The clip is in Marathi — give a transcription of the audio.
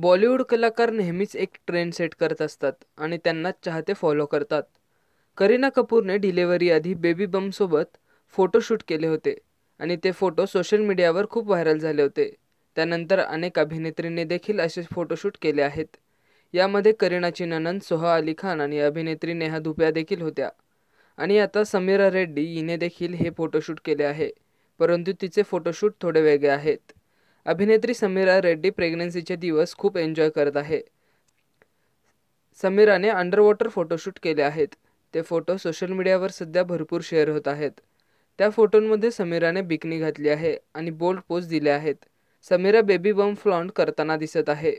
बॉलिवूड कलाकार नेहमीच एक ट्रेंड सेट करत असतात आणि त्यांना चाहते फॉलो करतात करीना कपूरने डिलेवरी आधी बेबी बमसोबत फोटोशूट केले होते आणि ते फोटो सोशल मीडियावर खूप व्हायरल झाले होते त्यानंतर अनेक अभिनेत्रींनी देखील असे फोटोशूट केले आहेत यामध्ये करीनाची ननंद सोहा अली खान आणि अभिनेत्री नेहा धुप्या देखील होत्या आणि आता समीरा रेड्डी हिने देखील हे फोटोशूट केले आहे परंतु तिचे फोटोशूट थोडे वेगळे आहेत अभिनेत्री समीरा रेड्डी प्रेग्नन्सीचे दिवस खूप एन्जॉय करत आहे समीराने अंडरवॉटर फोटोशूट केले आहेत ते फोटो सोशल मीडियावर सध्या भरपूर शेअर होत आहेत त्या फोटोंमध्ये समीराने बिकनी घातली आहे आणि बोल्ड पोज दिले आहेत समीरा बेबी बम फ्लॉन्ट करताना दिसत आहे